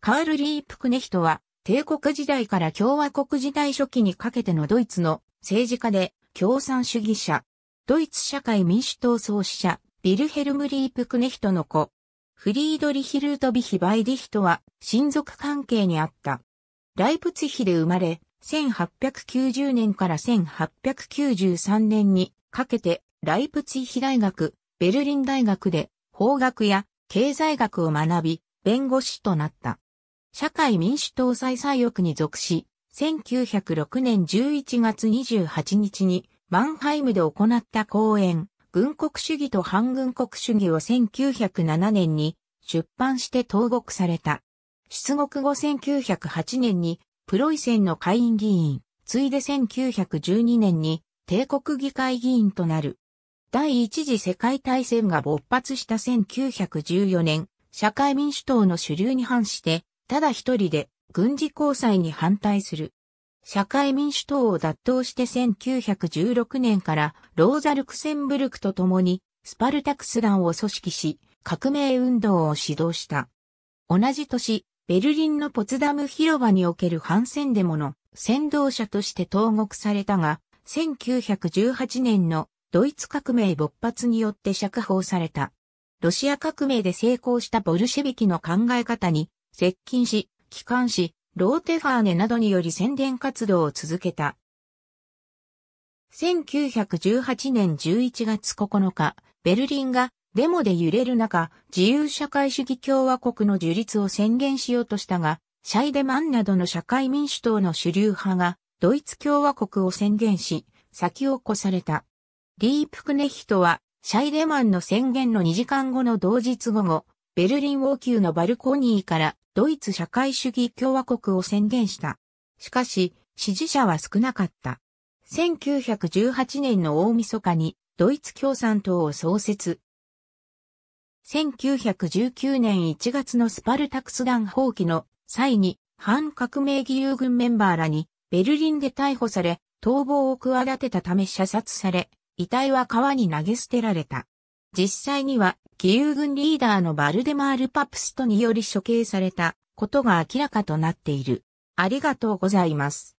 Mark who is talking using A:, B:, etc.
A: カール・リープクネヒトは、帝国時代から共和国時代初期にかけてのドイツの政治家で共産主義者、ドイツ社会民主党創始者、ビルヘルム・リープクネヒトの子、フリードリヒ・ルートビヒ・バイディヒトは親族関係にあった。ライプツヒで生まれ、1890年から1893年にかけてライプツヒ大学、ベルリン大学で法学や経済学を学び、弁護士となった。社会民主党再左翼に属し、1906年11月28日にマンハイムで行った講演、軍国主義と反軍国主義を1907年に出版して投獄された。出国後1908年にプロイセンの会員議員、ついで1912年に帝国議会議員となる。第一次世界大戦が勃発した1914年、社会民主党の主流に反してただ一人で軍事交際に反対する。社会民主党を脱党して1916年からローザ・ルクセンブルクと共にスパルタクス団を組織し革命運動を指導した。同じ年、ベルリンのポツダム広場における反戦デモの先導者として投獄されたが、1918年のドイツ革命勃発によって釈放された。ロシア革命で成功したボルシェビキの考え方に接近し、機関誌、ローテファーネなどにより宣伝活動を続けた。1918年11月9日、ベルリンがデモで揺れる中、自由社会主義共和国の樹立を宣言しようとしたが、シャイデマンなどの社会民主党の主流派が、ドイツ共和国を宣言し、先を越された。リープクネヒトは、シャイデマンの宣言の2時間後の同日午後、ベルリン王宮のバルコニーからドイツ社会主義共和国を宣言した。しかし、支持者は少なかった。1918年の大晦日にドイツ共産党を創設。1919年1月のスパルタクス団放棄の際に反革命義勇軍メンバーらにベルリンで逮捕され逃亡を企てたため射殺され遺体は川に投げ捨てられた。実際には義勇軍リーダーのバルデマール・パプストにより処刑されたことが明らかとなっている。ありがとうございます。